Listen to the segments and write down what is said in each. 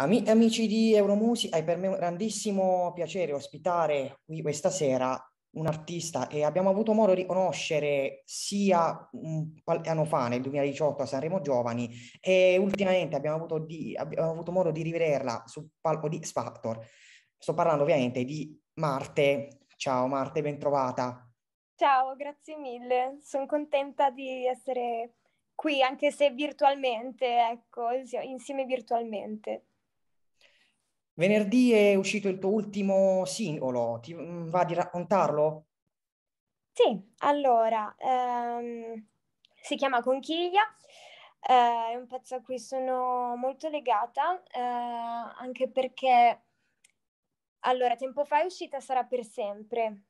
Ami- amici di Euromusic, è per me un grandissimo piacere ospitare qui questa sera un artista e abbiamo avuto modo di conoscere sia un anno fa, nel 2018 a Sanremo Giovani, e ultimamente abbiamo avuto, di, abbiamo avuto modo di rivederla sul palco di X Factor. Sto parlando ovviamente di Marte. Ciao Marte, ben trovata. Ciao, grazie mille. Sono contenta di essere qui, anche se virtualmente, ecco, insieme virtualmente. Venerdì è uscito il tuo ultimo singolo, ti mm, va di raccontarlo? Sì, allora, ehm, si chiama Conchiglia, eh, è un pezzo a cui sono molto legata, eh, anche perché, allora, tempo fa è uscita Sarà per sempre,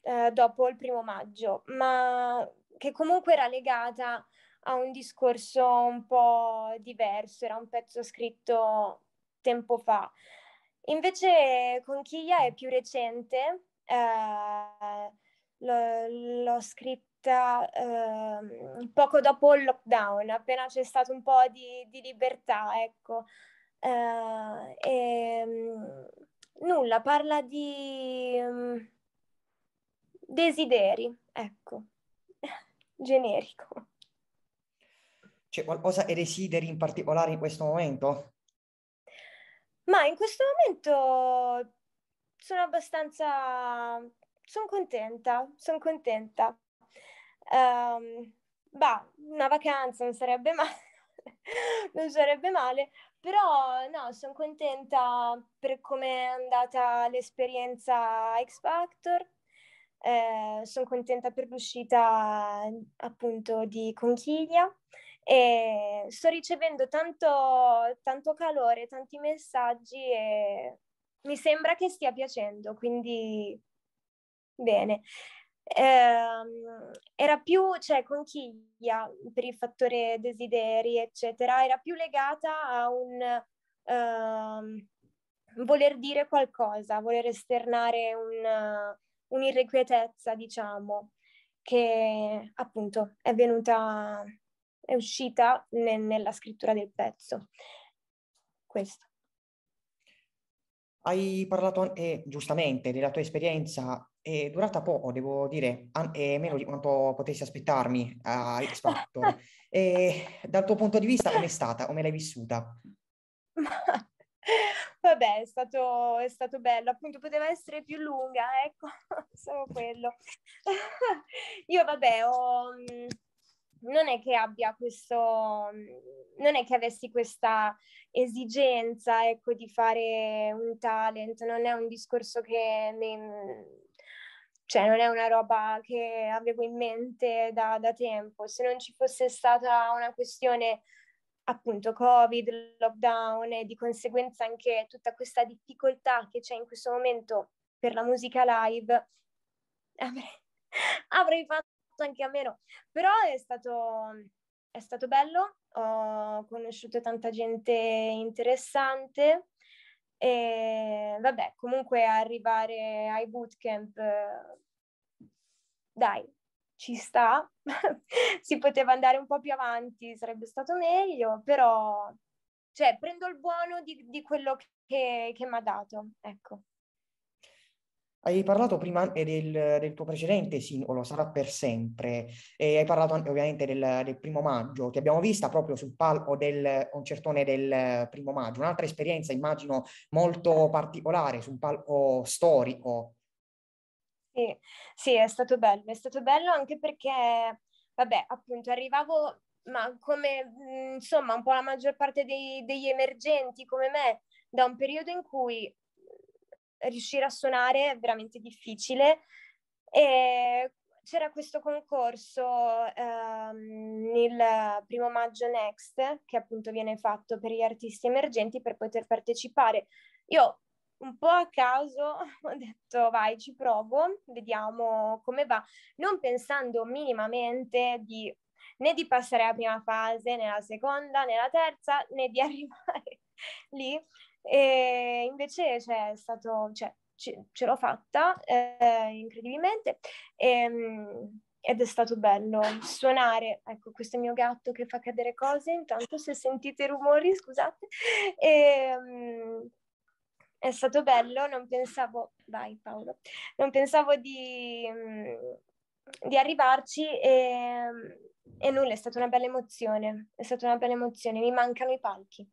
eh, dopo il primo maggio, ma che comunque era legata a un discorso un po' diverso, era un pezzo scritto tempo fa. Invece Conchiglia è più recente, eh, l'ho, scritta eh, poco dopo il lockdown, appena c'è stato un po' di, di libertà, ecco. Eh, e, ehm, nulla, parla di mm, desideri, ecco, generico. C'è qualcosa che desideri in particolare in questo momento? Ma in questo momento sono abbastanza... sono contenta, sono contenta. Um, bah, una vacanza non sarebbe male, non sarebbe male, però no, sono contenta per come è andata l'esperienza X Factor, eh, sono contenta per l'uscita appunto di Conchiglia. E sto ricevendo tanto, tanto calore, tanti messaggi e mi sembra che stia piacendo, quindi bene. Eh, era più, cioè conchiglia per il fattore desideri, eccetera, era più legata a un eh, voler dire qualcosa, voler esternare un, un'irrequietezza, diciamo, che appunto è venuta è uscita ne, nella scrittura del pezzo. Questo. Hai parlato eh, giustamente della tua esperienza, è durata poco, devo dire, an- è eh, meno di quanto potessi aspettarmi a X Factor. e, dal tuo punto di vista, com'è stata? Come l'hai vissuta? Vabbè, è stato, è stato, bello, appunto poteva essere più lunga, ecco, solo quello. Io vabbè, ho, mm, non è che abbia questo, mm, non è che avessi questa esigenza ecco, di fare un talent, non è un discorso che mi, mm, cioè non è una roba che avevo in mente da, da tempo. Se non ci fosse stata una questione appunto Covid, lockdown e di conseguenza anche tutta questa difficoltà che c'è in questo momento per la musica live, avrei, avrei fatto fatto anche a meno, però è stato, è stato bello, ho conosciuto tanta gente interessante e vabbè, comunque arrivare ai bootcamp, dai, ci sta, si poteva andare un po' più avanti, sarebbe stato meglio, però cioè, prendo il buono di, di quello che, che mi ha dato, ecco. Hai parlato prima eh, del, del tuo precedente singolo, Sarà per sempre, e hai parlato anche, ovviamente del, del, primo maggio. Ti abbiamo vista proprio sul palco del concertone del primo maggio. Un'altra esperienza, immagino, molto particolare, su un palco storico. Sì, sì, è stato bello. È stato bello anche perché, vabbè, appunto, arrivavo, ma come, mm, insomma, un po' la maggior parte dei, degli emergenti come me, da un periodo in cui riuscire a suonare è veramente difficile. E c'era questo concorso ehm, il primo maggio Next, che appunto viene fatto per gli artisti emergenti per poter partecipare. Io un po' a caso ho detto vai ci provo, vediamo come va, non pensando minimamente di, né di passare alla prima fase, né alla seconda, né alla terza, né di arrivare lì. E invece cioè, è stato, cioè, ce, ce l'ho fatta eh, incredibilmente e, ehm, ed è stato bello suonare. Ecco, questo è il mio gatto che fa cadere cose, intanto se sentite rumori scusate. E, ehm, è stato bello, non pensavo, vai Paolo, non pensavo di, mm, di arrivarci e, ehm, e nulla, è stata una bella emozione, è stata una bella emozione, mi mancano i palchi.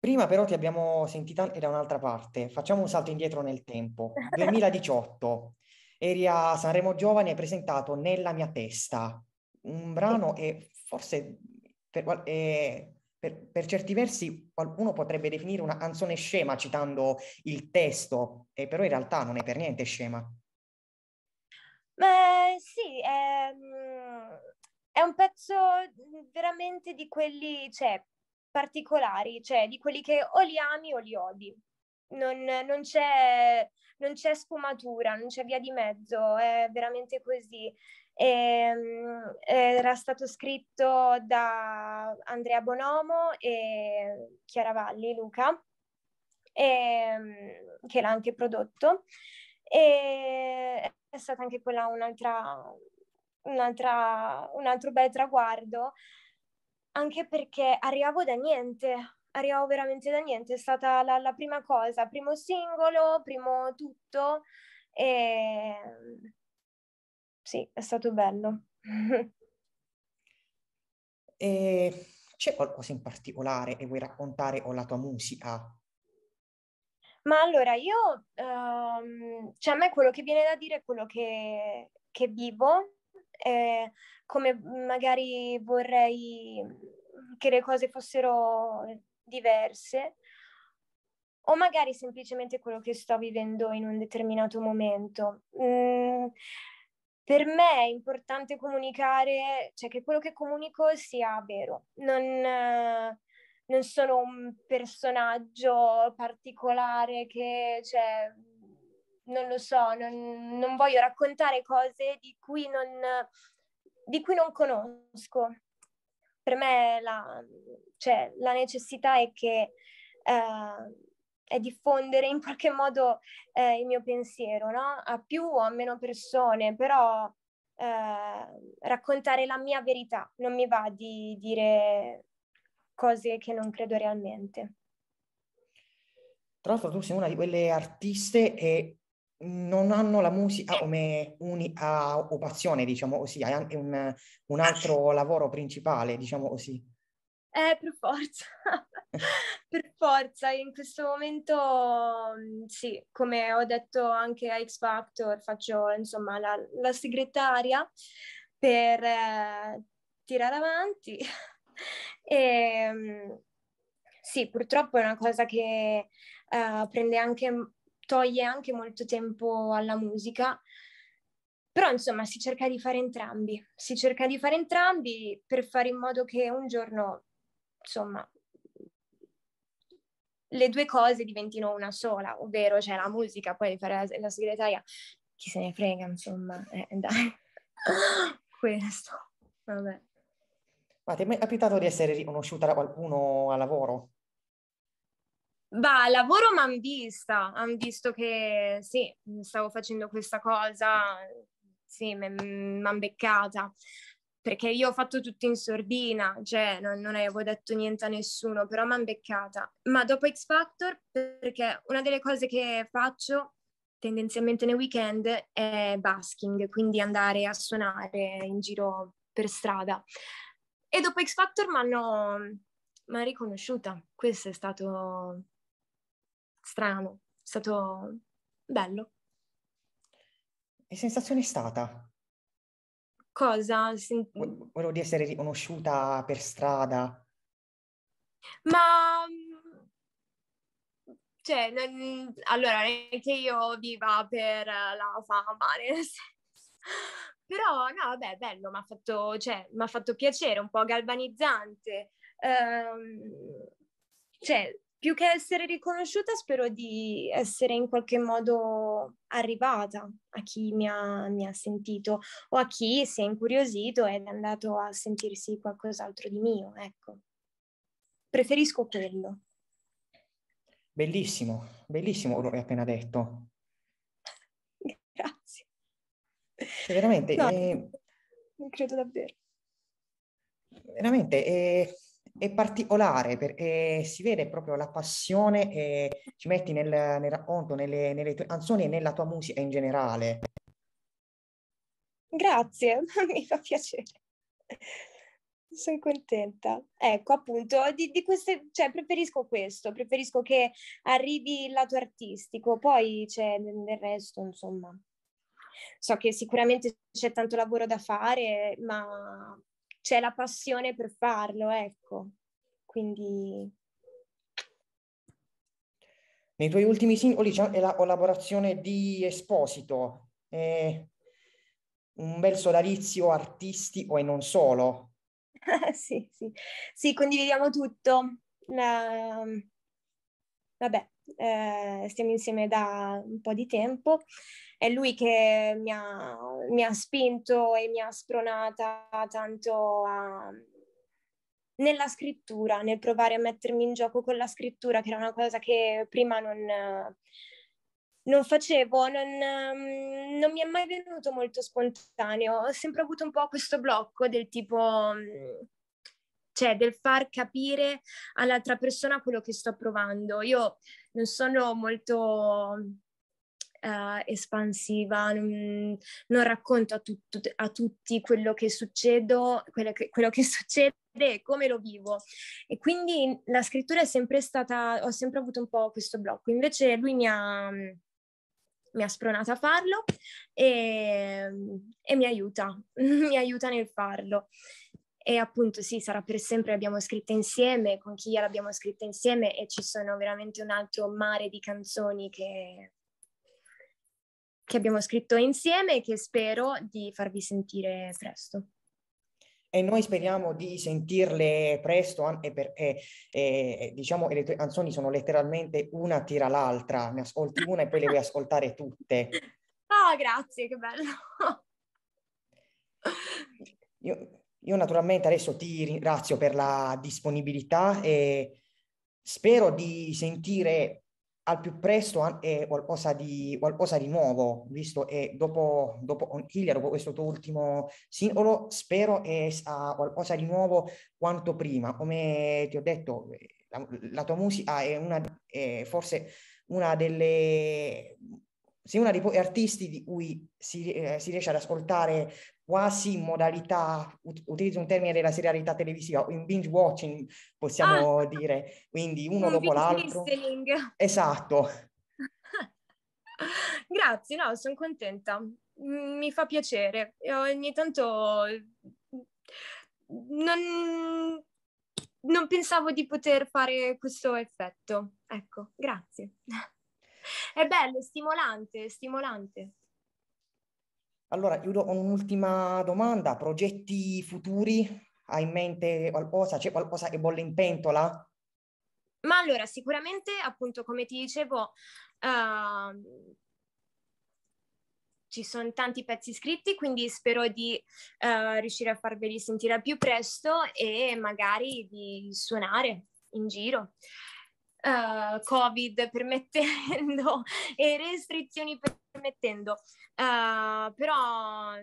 Prima però ti abbiamo sentita da un'altra parte, facciamo un salto indietro nel tempo. 2018, eri a Sanremo Giovani e hai presentato Nella mia testa, un brano e forse per, eh, per, per, certi versi qualcuno potrebbe definire una canzone scema citando il testo, eh, però in realtà non è per niente scema. Beh, sì, ehm, è un pezzo veramente di quelli, cioè particolari, cioè di quelli che o li ami o li odi. Non, non, c'è, non c'è, sfumatura, non c'è via di mezzo, è veramente così. E, ehm, era stato scritto da Andrea Bonomo e Chiara Valli, Luca, e, ehm, che l'ha anche prodotto. E è stata anche quella un'altra, un'altra, un altro bel traguardo anche perché arrivavo da niente, arrivavo veramente da niente, è stata la, la prima cosa, primo singolo, primo tutto e sì, è stato bello. e c'è qualcosa in particolare che vuoi raccontare o la tua musica? Ma allora io, um, cioè a me quello che viene da dire è quello che, che vivo eh, come magari vorrei che le cose fossero diverse o magari semplicemente quello che sto vivendo in un determinato momento. Mm, per me è importante comunicare, cioè che quello che comunico sia vero, non, eh, non sono un personaggio particolare che cioè, non lo so, non, non voglio raccontare cose di cui non, di cui non conosco. Per me la, cioè, la necessità è che eh, è diffondere in qualche modo eh, il mio pensiero, no? A più o a meno persone, però eh, raccontare la mia verità, non mi va di dire cose che non credo realmente. Tra l'altro tu sei una di quelle artiste e non hanno la musica come occupazione, diciamo così, hai anche un, un, ah, altro lavoro principale, diciamo così. Eh, per forza, per forza, in questo momento mm, sì, come ho detto anche a X Factor, faccio insomma la, la segretaria per eh, tirare avanti e mm, sì, purtroppo è una cosa che eh, prende anche toglie anche molto tempo alla musica. Però insomma si cerca di fare entrambi, si cerca di fare entrambi per fare in modo che un giorno, insomma, le due cose diventino una sola, ovvero cioè, la musica, poi fare la, la segretaria, chi se ne frega, insomma, eh, dai, questo, vabbè. Ma ti è mai capitato di essere riconosciuta da qualcuno a lavoro? Bah, lavoro mi hanno vista, hanno visto che sì, stavo facendo questa cosa, sì, mi hanno beccata, perché io ho fatto tutto in sordina, cioè non, non avevo detto niente a nessuno, però mi hanno beccata. Ma dopo X Factor, perché una delle cose che faccio tendenzialmente nei weekend è basking, quindi andare a suonare in giro per strada. E dopo X Factor mi hanno riconosciuta, questo è stato strano, è stato bello. Che sensazione è stata? Cosa? Sen- Volevo di essere riconosciuta per strada. Ma mm, cioè, non, allora, che io viva per la fama, però no, vabbè, bello, mi ha fatto, cioè, fatto, piacere, un po' galvanizzante. Um, cioè, più che essere riconosciuta, spero di essere in qualche modo arrivata a chi mi ha, mi ha, sentito o a chi si è incuriosito ed è andato a sentirsi qualcos'altro di mio. Ecco, preferisco quello. Bellissimo, bellissimo quello che hai appena detto. Grazie. Cioè, veramente. No, eh... credo davvero. Veramente. Eh è particolare perché si vede proprio la passione che ci metti nel, nel racconto, nelle, nelle, tue canzoni e nella tua musica in generale. Grazie, mi fa piacere. Sono contenta. Ecco, appunto, di, di queste, cioè, preferisco questo, preferisco che arrivi il lato artistico, poi c'è nel, nel resto, insomma. So che sicuramente c'è tanto lavoro da fare, ma c'è la passione per farlo, ecco. Quindi... Nei tuoi ultimi singoli c'è la collaborazione di Esposito, eh, un bel sodalizio artistico e non solo. sì, sì. sì, condividiamo tutto. La vabbè, eh, stiamo insieme da un po' di tempo. È lui che mi ha, mi ha spinto e mi ha spronata tanto a, nella scrittura, nel provare a mettermi in gioco con la scrittura, che era una cosa che prima non, non facevo, non, ehm, non mi è mai venuto molto spontaneo. Ho sempre avuto un po' questo blocco del tipo mm, cioè del far capire all'altra persona quello che sto provando. Io non sono molto Uh, espansiva, non, non racconto a, tutto, a, tutti quello che succedo, quello quello che succede e come lo vivo. E quindi la scrittura è sempre stata, ho sempre avuto un po' questo blocco. Invece lui mi ha, mi ha spronata a farlo e, e mi aiuta, mi aiuta nel farlo. E appunto sì, sarà per sempre, l'abbiamo scritta insieme, con chi l'abbiamo scritta insieme e ci sono veramente un altro mare di canzoni che, che abbiamo scritto insieme e che spero di farvi sentire presto e noi speriamo di sentirle presto anche perché eh, diciamo le tue canzoni sono letteralmente una tira l'altra, ne ascolti una e poi le vuoi ascoltare tutte. Ah, oh, grazie, che bello. Io, io naturalmente adesso ti ringrazio per la disponibilità e spero di sentire al più presto anche eh, qualcosa, di, qualcosa, di, nuovo, visto che eh, dopo, dopo On dopo questo tuo ultimo singolo, spero che sa qualcosa di nuovo quanto prima. Come ti ho detto, la, la tua musica è, una, è forse una delle sei una dei pochi artisti di cui si, eh, si riesce ad ascoltare quasi in modalità, ut- utilizzo un termine della serialità televisiva, in binge watching possiamo ah, dire, quindi uno un dopo l'altro. Listening. Esatto. Grazie, no, sono contenta, mi fa piacere. Ogni tanto non, non pensavo di poter fare questo effetto. Ecco, grazie. È bello, stimolante, stimolante. Allora, chiudo con un'ultima domanda. Progetti futuri? Hai in mente qualcosa? C'è qualcosa che bolle in pentola? Ma allora, sicuramente, appunto, come ti dicevo, uh, ci sono tanti pezzi scritti, quindi spero di uh, riuscire a farveli sentire al più presto e magari di suonare in giro. Uh, Covid permettendo e restrizioni per permettendo. Uh, però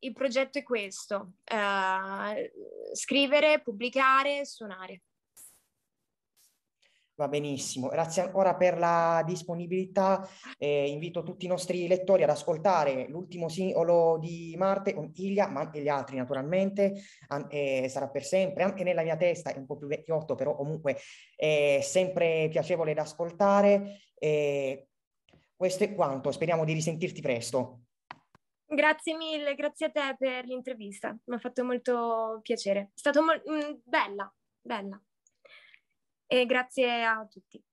il progetto è questo, uh, scrivere, pubblicare, suonare. Va benissimo, grazie ancora per la disponibilità. Eh, invito tutti i nostri lettori ad ascoltare l'ultimo singolo di Marte, con Ilia, ma anche gli altri naturalmente, An- eh, sarà per sempre, anche nella mia testa, è un po' più vecchiotto, però comunque è sempre piacevole da ascoltare. Eh, questo è quanto, speriamo di risentirti presto. Grazie mille, grazie a te per l'intervista, mi ha fatto molto piacere. È stata mo- mm, bella, bella. E grazie a tutti.